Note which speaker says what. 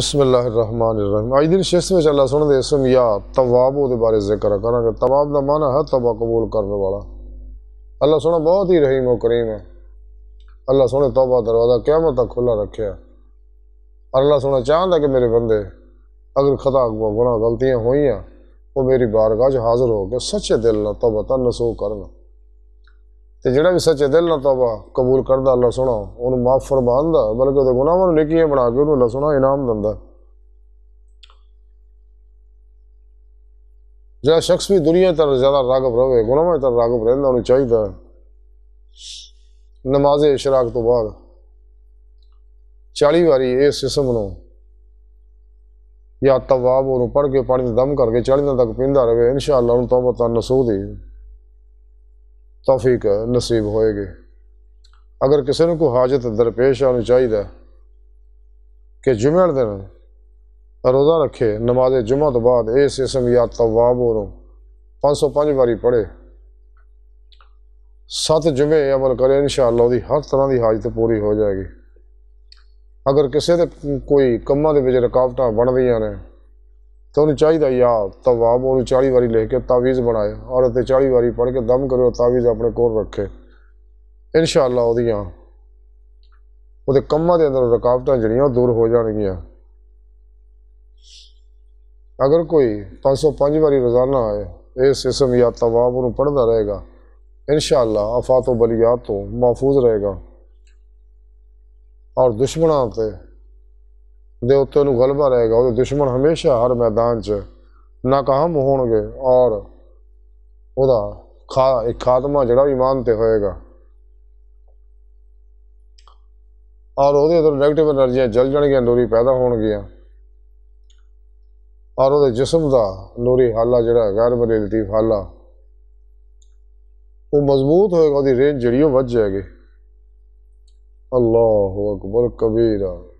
Speaker 1: بسم اللہ الرحمن آج دن شیست میں اللہ سنتے دے اسم یا تواب دے بارے ذکر کرنا کہ تواب دا معنی ہے توبہ قبول کرنے والا اللہ سونا بہت ہی رحیم و کریم ہے اللہ سونے توبہ دروازہ قیامت تک کھلا رکھے اور اللہ سونا چاہتا ہے کہ میرے بندے اگر خطا گناہ غلطیاں ہوئی ہیں وہ میری بارگاہ حاضر ہو کے سچے دل نہ توبہ تا نسو کرنا جہاں بھی سچے دل نہ تحبا قبول کرتا لسونا معلوم نکلیاں بنا کے لسنا انعام دینا جا شخص بھی دنیا تر زیادہ راگب رہے گنا راگب رہا چاہتا ہے نماز شراک تو بعد چالی باری اسما انہوں پڑھ کے پڑھنے دم کر کے چالی تک پیندہ رہے ان شاء اللہ تحبت نسو دے ਤੌਫੀਕ ਨਸੀਬ ਹੋਏਗੀ ਅਗਰ ਕਿਸੇ ਨੂੰ ਕੋਈ ਹਾਜਤ ਦਰਪੇਸ਼ ਆਉਣੀ ਚਾਹੀਦਾ ਕਿ ਜੁਮੇ ਦੇ ਦਿਨ ਰੋਜ਼ਾ ਰੱਖੇ ਨਮਾਜ਼ ਜੁਮਾ ਤੋਂ ਬਾਅਦ ਇਸ ਇਸਮ ਯਾ ਤਵਾਬ ਹੋਰੋਂ 505 ਵਾਰੀ ਪੜ੍ਹੇ ਸਤ ਜੁਮੇ ਅਮਲ ਕਰੇ ਇਨਸ਼ਾ ਅੱਲਾਹ ਉਹਦੀ ਹਰ ਤਰ੍ਹਾਂ ਦੀ ਹਾਜਤ ਪੂਰੀ ਹੋ ਜਾਏਗੀ ਅਗਰ ਕਿਸੇ ਦੇ ਕੋਈ ਕੰਮਾਂ ਦੇ ਵਿੱਚ ਰੁਕਾਵਟਾਂ ਬਣਦੀਆਂ ਨੇ تو انہیں چاہی دا یا تواب انہیں چاری واری لے کے تعویز بنائے اور چاری واری پڑھ کے دم کرے اور تعویز اپنے کور رکھے ان شاء اللہ وہ رکاوٹ جنیاں دور ہو جانے گیا اگر کوئی پانچ سو پانچ باری روزانہ آئے اس اسم یا تباب ان پڑھنا رہے گا انشاءاللہ افات و بلیات تو محفوظ رہے گا اور دشمنہ آتے ہیں ਦੇ ਉੱਤੇ ਉਹਨੂੰ ਗਲਬਾ ਰਹੇਗਾ ਉਹਦੇ ਦੁਸ਼ਮਣ ਹਮੇਸ਼ਾ ਹਰ ਮੈਦਾਨ 'ਚ ਨਾਕਾਮ ਹੋਣਗੇ ਔਰ ਉਹਦਾ ਖਾ ਇੱਕ ਖਾਤਮਾ ਜਿਹੜਾ ਇਮਾਨ ਤੇ ਹੋਏਗਾ ਔਰ ਉਹਦੇ ਅੰਦਰ ਨੈਗੇਟਿਵ એનર્ਜੀਆਂ ਜਲ ਜਾਣਗੀਆਂ ਨੂਰੀ ਪੈਦਾ ਹੋਣਗੀਆਂ ਔਰ ਉਹਦੇ ਜਿਸਮ ਦਾ ਨੂਰੀ ਹਾਲਾ ਜਿਹੜਾ ਗੈਰ ਬਰੇ ਲਤੀਫ ਹਾਲਾ ਉਹ ਮਜ਼ਬੂਤ ਹੋਏਗਾ ਉਹਦੀ ਰੇਂਜ ਜਿਹੜੀ ਉਹ ਵੱਜ ਜਾਏਗੀ ਅੱਲਾਹੁ ਅਕਬਰ ਕਬੀਰਾ